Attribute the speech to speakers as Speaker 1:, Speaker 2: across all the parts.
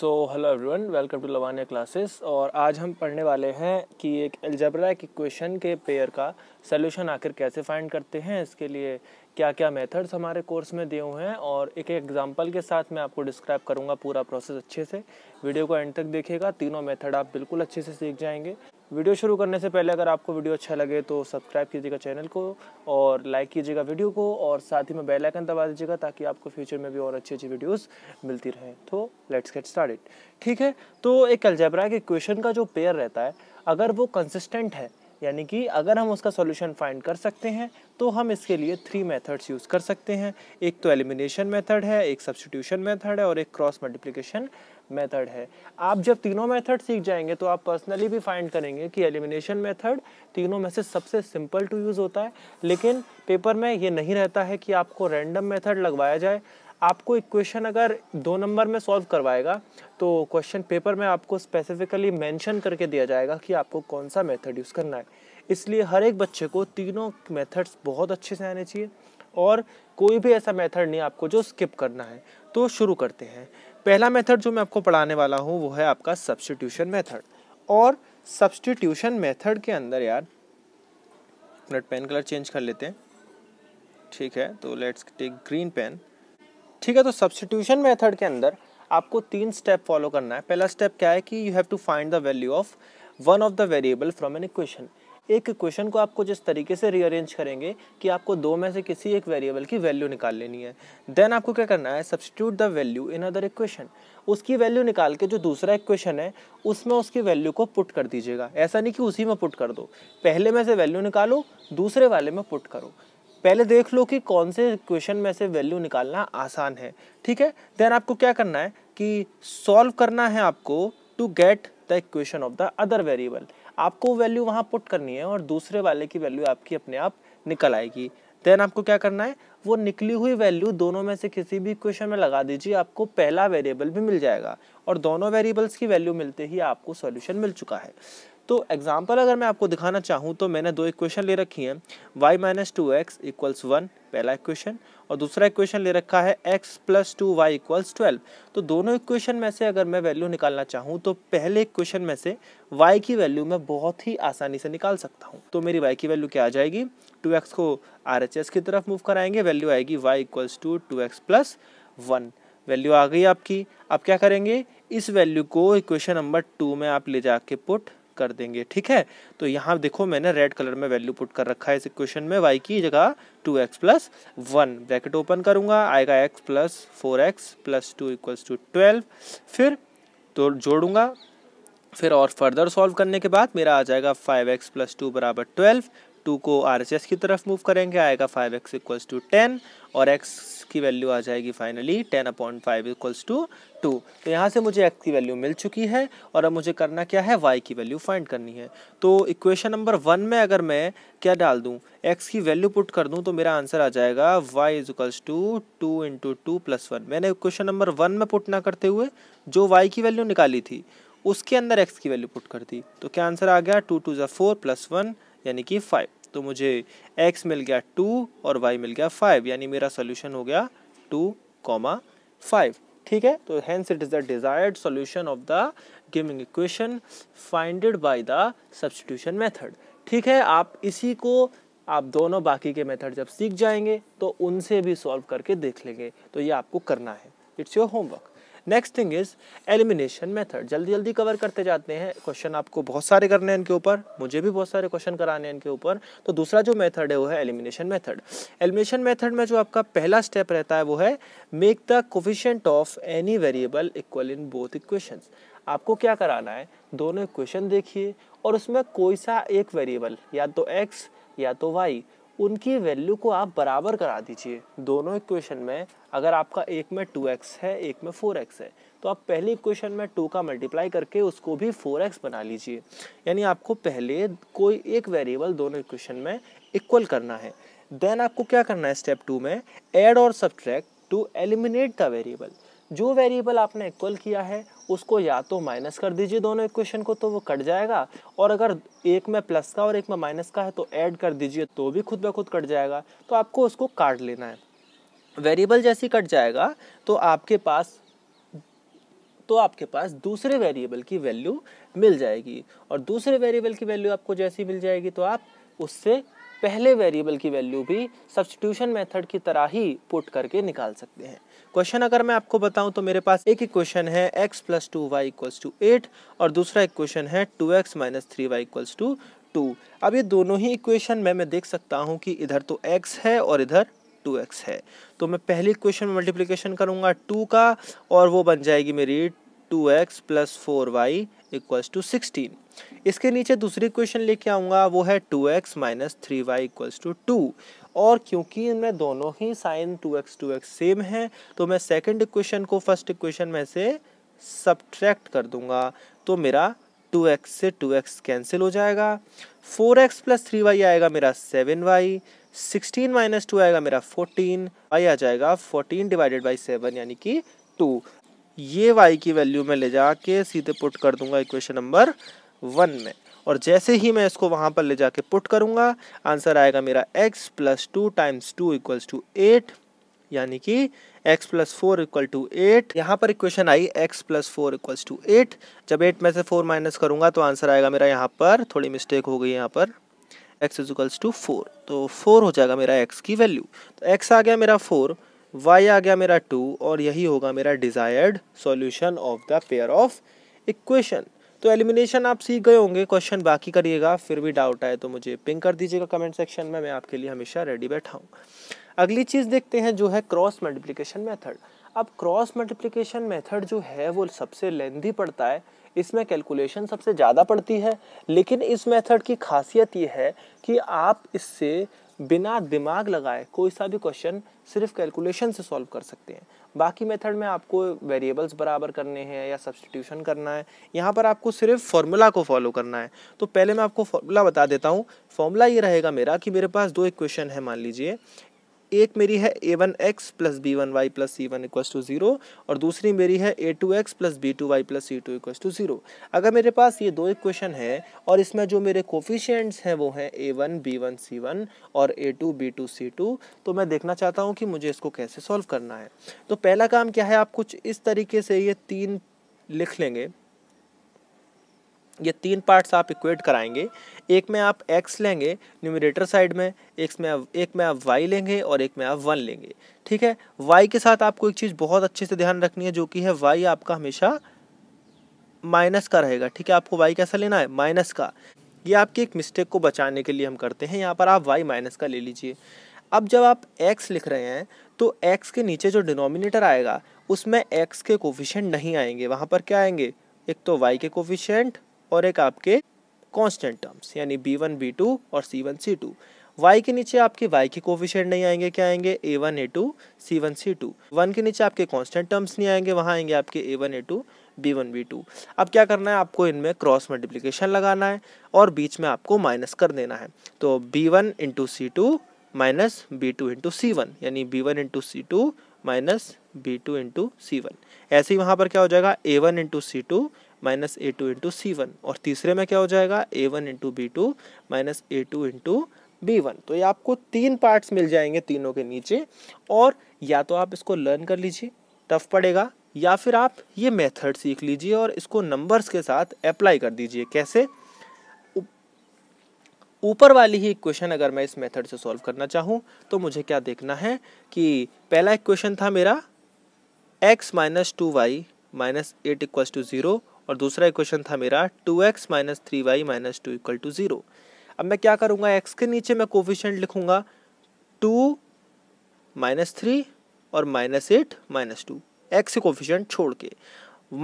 Speaker 1: so hello everyone welcome to Lavania classes और आज हम पढ़ने वाले हैं कि एक अल्जबरा एक इक्वेशन के पेयर का सोल्यूशन आखिर कैसे फाइंड करते हैं इसके लिए क्या क्या मेथड्स हमारे कोर्स में दिए हुए हैं और एक एग्जांपल के साथ मैं आपको डिस्क्राइब करूंगा पूरा प्रोसेस अच्छे से वीडियो को एंड तक देखिएगा तीनों मेथड आप बिल्कुल अच्छे से सीख जाएंगे वीडियो शुरू करने से पहले अगर आपको वीडियो अच्छा लगे तो सब्सक्राइब कीजिएगा चैनल को और लाइक कीजिएगा वीडियो को और साथ ही में बेल आइकन दबा दीजिएगा ताकि आपको फ्यूचर में भी और अच्छी अच्छी वीडियोस मिलती रहें तो लेट्स गेट स्टार्टेड ठीक है तो एक एल्जेब्रा के क्वेश्चन का जो पेयर रहता है अगर वो कंसिस्टेंट है यानी कि अगर हम उसका सॉल्यूशन फाइंड कर सकते हैं तो हम इसके लिए थ्री मेथड्स यूज़ कर सकते हैं एक तो एलिमिनेशन मेथड है एक सब्सटीट्यूशन मेथड है और एक क्रॉस मल्टीप्लिकेशन मेथड है आप जब तीनों मेथड सीख जाएंगे तो आप पर्सनली भी फाइंड करेंगे कि एलिमिनेशन मेथड तीनों में से सबसे सिंपल टू यूज़ होता है लेकिन पेपर में ये नहीं रहता है कि आपको रैंडम मेथड लगवाया जाए आपको इक्वेशन अगर दो नंबर में सॉल्व करवाएगा तो क्वेश्चन पेपर में आपको स्पेसिफिकली मेंशन करके दिया जाएगा कि आपको कौन सा मेथड यूज़ करना है इसलिए हर एक बच्चे को तीनों मेथड्स बहुत अच्छे से आने चाहिए और कोई भी ऐसा मेथड नहीं आपको जो स्किप करना है तो शुरू करते हैं पहला मेथड जो मैं आपको पढ़ाने वाला हूँ वो है आपका सब्सटीट्यूशन मेथड और सब्सटीट्यूशन मेथड के अंदर यार मिनट पेन कलर चेंज कर लेते हैं ठीक है तो लेट्स टेक ग्रीन पेन ठीक है तो सब्सटीट्यूशन मेथड के अंदर आपको तीन स्टेप फॉलो करना है पहला स्टेप क्या है कि you have to find the value of one of the variable from an equation एक क्वेश्चन को आपको जिस तरीके से रीअरेंज करेंगे कि आपको दो में से किसी एक वेरिएबल की वैल्यू निकाल लेनी है देन आपको क्या करना है substitute the value in other equation उसकी वैल्यू निकाल के जो दूसरा इक्वेशन है उसमें उसकी वैल्यू को पुट कर दीजिएगा ऐसा नहीं कि उसी में पुट कर दो पहले में से वैल्यू निकालो दूसरे वाले में पुट करो पहले देख लो कि कौन से क्वेश्चन में से वैल्यू निकालना आसान है ठीक है देन आपको क्या करना है कि सॉल्व करना है आपको to get the equation of the other variable आपको वैल्यू वहाँ पुट करनी है और दूसरे वाले की वैल्यू आपकी अपने आप निकल आएगी देन आपको क्या करना है वो निकली हुई वैल्यू दोनों में से किसी भी क्वेश्चन में लगा दीजिए आपको पहला वेरिएबल भी मिल जाएगा और दोनों वेरिएबल्स की वैल्यू मिलते ही आपको सॉल्यूशन मिल चुका है तो एग्जांपल अगर मैं आपको दिखाना चाहूँ तो मैंने दो इक्वेशन ले रखी हैं y minus two x equals one पहला इक्वेशन और दूसरा इक्वेशन ले रखा है x plus two y equals twelve तो दोनों इक्वेशन में से अगर मैं वैल्यू निकालना चाहूँ तो पहले इक्वेशन में से वाई की वैल्यू मैं बहुत ही आसानी से निकाल सकता हूँ तो मेरी वाई की वैल्यू क्या आ जाएगी टू एक्स को आर एच एस की तरफ मूव कराएंगे वैल्यू आएगी y equals to two x plus one value आ गई आपकी अब क्या करेंगे इस वैल्यू को इक्वेशन नंबर टू में आप ले जाके पुट कर देंगे ठीक है तो यहाँ देखो मैंने रेड कलर में वैल्यू पुट कर रखा है इस इक्वेशन में वाई की जगह two x plus one bracket open करूँगा आएगा x plus four x plus two equals to twelve फिर तो जोड़ूंगा फिर और फर्दर सॉल्व करने के बाद मेरा आ जाएगा फाइव एक्स प्लस टू बराबर ट्वेल्व टू को आर एस एस की तरफ मूव करेंगे आएगा five x equals to ten और एक्स की वैल्यू आ जाएगी finally ten upon five equals to two तो यहाँ से मुझे एक्स की वैल्यू मिल चुकी है और अब मुझे करना क्या है वाई की वैल्यू फाइंड करनी है तो इक्वेशन नंबर वन में अगर मैं क्या डाल दूँ एक्स की वैल्यू पुट कर दूँ तो मेरा आंसर आ जाएगा y is equals to two into two plus one मैंने इक्वेशन नंबर वन में पुट ना करते हुए जो वाई की वैल्यू निकाली थी उसके अंदर एक्स की वैल्यू पुट कर दी तो क्या आंसर आ गया टू टू ज़ा फोर प्लस वन यानी कि फाइव तो मुझे एक्स मिल गया टू और वाई मिल गया फाइव यानी मेरा सोल्यूशन हो गया टू कॉमा फाइव ठीक है तो hence it is the desired solution of the giving equation finded by the substitution method ठीक है आप इसी को आप दोनों बाकी के मेथड जब सीख जाएंगे तो उनसे भी सॉल्व करके देख लेंगे तो ये आपको करना है it's your homework next thing is elimination method जल्दी जल्दी कवर करते जाते हैं क्वेश्चन आपको बहुत सारे करने हैं इनके ऊपर मुझे भी बहुत सारे क्वेश्चन कराने हैं इनके ऊपर तो दूसरा जो मेथड है वो है एलिमिनेशन मेथड एलिमिनेशन मेथड में जो आपका पहला स्टेप रहता है वो है make the coefficient of any variable equal in both equation आपको क्या कराना है दोनों इक्वेशन देखिए और उसमें कोई सा एक वेरिएबल या तो एक्स या तो वाई उनकी वैल्यू को आप बराबर करा दीजिए दोनों इक्वेशन में अगर आपका एक में टू एक्स है एक में फोर एक्स है तो आप पहली इक्वेशन में टू का मल्टीप्लाई करके उसको भी फोर एक्स बना लीजिए यानी आपको पहले कोई एक वेरिएबल दोनों इक्वेशन में इक्वल करना है देन आपको क्या करना है स्टेप टू में एड और subtract to eliminate the variable जो वेरिएबल आपने इक्वल किया है उसको या तो माइनस कर दीजिए दोनों इक्वेशन को तो वो कट जाएगा और अगर एक में प्लस का और एक में माइनस का है तो ऐड कर दीजिए तो भी खुद ब खुद कट जाएगा तो आपको उसको काट लेना है वेरिएबल जैसे कट जाएगा तो आपके पास तो आपके पास दूसरे वेरिएबल की वैल्यू मिल जाएगी और दूसरे वेरिएबल की वैल्यू आपको जैसी मिल जाएगी तो आप उससे पहले वेरिएबल की वैल्यू भी सब्सटीट्यूशन मेथड की तरह ही पुट करके निकाल सकते हैं क्वेश्चन अगर मैं आपको बताऊं तो मेरे पास एक इक्वेशन है x plus two y equals to eight और दूसरा इक्वेशन है two x minus three y equals to two अब ये दोनों ही इक्वेशन में मैं देख सकता हूँ कि इधर तो x है और इधर टू एक्स है तो मैं पहली इक्वेशन में मल्टीप्लीकेशन करूँगा टू का और वो बन जाएगी मेरी two x plus four y equals to sixteen इसके नीचे दूसरी क्वेश्चन लेके आऊँगा वो है two x minus three y equals to two और क्योंकि इनमें दोनों ही sign two x two x same है तो मैं सेकेंड इक्वेशन को फर्स्ट इक्वेशन में से सब्ट्रैक्ट कर दूंगा तो मेरा टू एक्स से टू एक्स कैंसिल हो जाएगा four x plus three y आएगा मेरा seven Y sixteen minus two आएगा मेरा फोर्टीन वाई आ जाएगा फोर्टीन डिवाइडेड बाई सेवन यानी कि टू ये वाई की वैल्यू में ले जाके सीधे पुट कर दूंगा इक्वेशन नंबर वन में और जैसे ही मैं इसको वहाँ पर ले जाके पुट करूंगा आंसर आएगा मेरा x plus two times two equals to eight यानी कि x plus four equal to eight यहाँ पर equation I x plus four equals to eight जब एट में से फोर माइनस करूँगा तो आंसर आएगा मेरा यहाँ पर थोड़ी मिस्टेक हो गई यहाँ पर x इजिकल्स टू फोर तो फोर हो जाएगा मेरा x की वैल्यू तो x आ गया मेरा फोर वाई आ गया मेरा टू और यही होगा मेरा desired solution of the pair of equation तो एलिमिनेशन आप सीख गए होंगे क्वेश्चन बाकी करिएगा फिर भी डाउट आए तो मुझे पिंग कर दीजिएगा कमेंट सेक्शन में मैं आपके लिए हमेशा रेडी बैठा हूँ अगली चीज़ देखते हैं जो है क्रॉस मल्टीप्लिकेशन मेथड अब क्रॉस मल्टीप्लिकेशन मेथड जो है वो सबसे लेंदी पड़ता है इसमें कैलकुलेशन सबसे ज़्यादा पड़ती है लेकिन इस मेथड की खासियत ये है कि आप इससे बिना दिमाग लगाए कोई सा भी क्वेश्चन सिर्फ कैलकुलेशन से सॉल्व कर सकते हैं बाकी मेथड में आपको वेरिएबल्स बराबर करने हैं या सब्सटीट्यूशन करना है यहाँ पर आपको सिर्फ फार्मूला को फॉलो करना है तो पहले मैं आपको फार्मूला बता देता हूँ फार्मूला ये रहेगा मेरा कि मेरे पास दो इक्वेशन है मान लीजिए एक मेरी है a one x plus b one y plus c one equals to zero और दूसरी मेरी है a two x plus b two y plus c two equals to zero अगर मेरे पास ये दो इक्वेशन है और इसमें जो मेरे कोफिशियंट्स हैं वो हैं a one b one c one और a two b two c two तो मैं देखना चाहता हूँ कि मुझे इसको कैसे सॉल्व करना है तो पहला काम क्या है आप कुछ इस तरीके से ये तीन लिख लेंगे ये तीन पार्ट्स आप इक्वेट कराएंगे एक में आप एक्स लेंगे न्यूमिनेटर साइड में एक में आप एक में आप वाई लेंगे और एक में आप वन लेंगे ठीक है वाई के साथ आपको एक चीज़ बहुत अच्छे से ध्यान रखनी है जो कि है वाई आपका हमेशा माइनस का रहेगा ठीक है आपको वाई कैसा लेना है माइनस का ये आपकी एक मिस्टेक को बचाने के लिए हम करते हैं यहाँ पर आप वाई माइनस का ले लीजिए अब जब आप एक्स लिख रहे हैं तो एक्स के नीचे जो डिनोमिनेटर आएगा उसमें एक्स के कोफिशेंट नहीं आएंगे वहाँ पर क्या आएंगे एक तो वाई के कोफिशेंट और एक आपके कॉन्स्टेंट टर्म्स यानी बी वन बी टू और c one c two y के नीचे आपके वाई के कोफिशियंट नहीं आएंगे क्या आएंगे a one a two c one c two one के नीचे आपके कॉन्स्टेंट टर्म्स नहीं आएंगे वहाँ आएंगे आपके a one a two b one b two अब क्या करना है आपको इनमें क्रॉस मल्टीप्लीकेशन लगाना है और बीच में आपको माइनस कर देना है तो b one into c two minus b two into c one यानी b one into c two minus b two into c one ऐसे ही वहाँ पर क्या हो जाएगा a one into c two minus a two into c one और तीसरे में क्या हो जाएगा a one into b two minus a two into b one तो ये आपको तीन पार्ट्स मिल जाएंगे तीनों के नीचे और या तो आप इसको लर्न कर लीजिए टफ पड़ेगा या फिर आप ये मेथड सीख लीजिए और इसको नंबर्स के साथ अप्लाई कर दीजिए कैसे ऊपर वाली ही इक्वेशन अगर मैं इस मेथड से सॉल्व करना चाहूँ तो मुझे क्या देखना है कि पहला इक्वेशन था मेरा x minus two y minus eight equals to zero और दूसरा इक्वेशन था मेरा two x minus three y minus two equal to zero अब मैं क्या करूँगा एक्स के नीचे मैं कोफिशेंट लिखूँगा टू माइनस थ्री और minus eight minus two x coefficient छोड़ के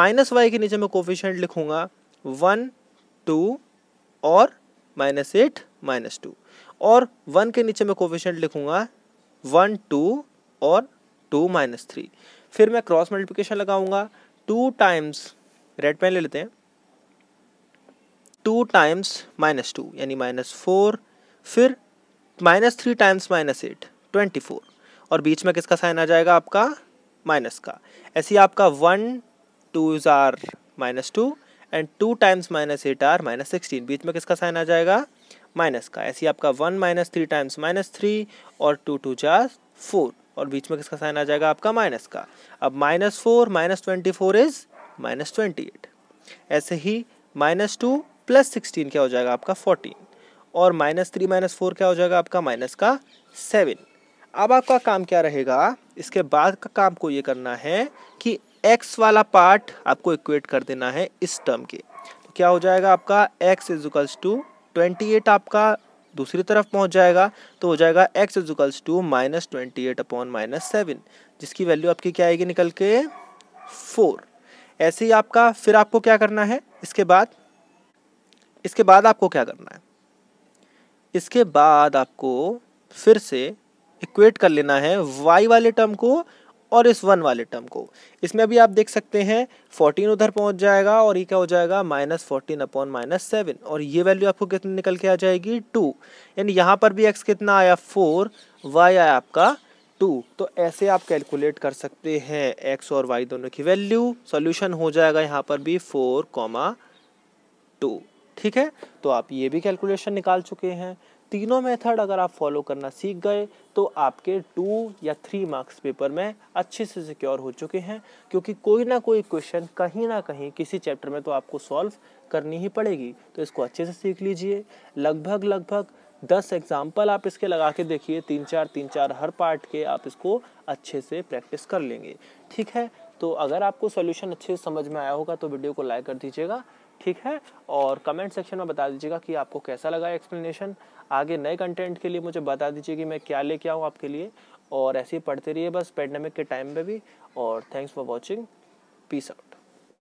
Speaker 1: माइनस वाई के नीचे मैं कोफिशेंट लिखूँगा वन टू और माइनस एट माइनस टू और वन के नीचे मैं कोफिशेंट लिखूँगा वन टू और टू माइनस थ्री फिर मैं क्रॉस मल्टीप्लिकेशन लगाऊंगा टू टाइम्स रेड पेन ले लेते हैं टू टाइम्स माइनस टू यानी माइनस फोर फिर minus three times minus eight twenty four और बीच में किसका साइन आ जाएगा आपका माइनस का ऐसे आपका one two is are minus two and two times minus eight are minus sixteen बीच में किसका साइन आ जाएगा माइनस का ऐसे आपका one minus three times minus three और टू टू चार फोर और बीच में किसका साइन आ जाएगा आपका माइनस का अब minus four minus twenty four is minus twenty eight ऐसे ही माइनस टू प्लस सिक्सटीन क्या हो जाएगा आपका फोर्टीन और माइनस थ्री माइनस फोर क्या हो जाएगा आपका माइनस का सेवन अब आपका काम क्या रहेगा इसके बाद का काम को ये करना है कि एक्स वाला पार्ट आपको इक्वेट कर देना है इस टर्म के तो क्या हो जाएगा आपका x equals to twenty eight आपका दूसरी तरफ पहुंच जाएगा तो हो जाएगा x equals to minus twenty eight upon minus seven जिसकी वैल्यू आपकी क्या आएगी निकल के फोर ऐसे ही आपका फिर आपको क्या करना है इसके बाद इसके बाद आपको क्या करना है इसके बाद आपको फिर से इक्वेट कर लेना है वाई वाले टर्म को और इस वन वाले टर्म को इसमें अभी आप देख सकते हैं फोर्टीन उधर पहुंच जाएगा और ये e क्या हो जाएगा minus fourteen upon minus seven और ये वैल्यू आपको कितनी निकल के आ जाएगी टू यानी यहाँ पर भी एक्स कितना आया फोर वाई आया आपका टू तो ऐसे आप कैलकुलेट कर सकते हैं एक्स और वाई दोनों की वैल्यू सॉल्यूशन हो जाएगा यहाँ पर भी फोर कॉमा टू ठीक है तो आप ये भी कैलकुलेशन निकाल चुके हैं तीनों मेथड अगर आप फॉलो करना सीख गए तो आपके टू या थ्री मार्क्स पेपर में अच्छे से सिक्योर हो चुके हैं क्योंकि कोई ना कोई क्वेश्चन कहीं ना कहीं किसी चैप्टर में तो आपको सॉल्व करनी ही पड़ेगी तो इसको अच्छे से सीख लीजिए लगभग लगभग दस एग्जाम्पल आप इसके लगा के देखिए तीन चार तीन चार हर पार्ट के आप इसको अच्छे से प्रैक्टिस कर लेंगे ठीक है तो अगर आपको सोल्यूशन अच्छे से समझ में आया होगा तो वीडियो को लाइक कर दीजिएगा ठीक है और कमेंट सेक्शन में बता दीजिएगा कि आपको कैसा लगा एक्सप्लेनेशन आगे नए कंटेंट के लिए मुझे बता दीजिए कि मैं क्या लेके आऊँ आपके लिए और ऐसे ही पढ़ते रहिए बस पेंडेमिक के टाइम में भी और thanks for watching peace out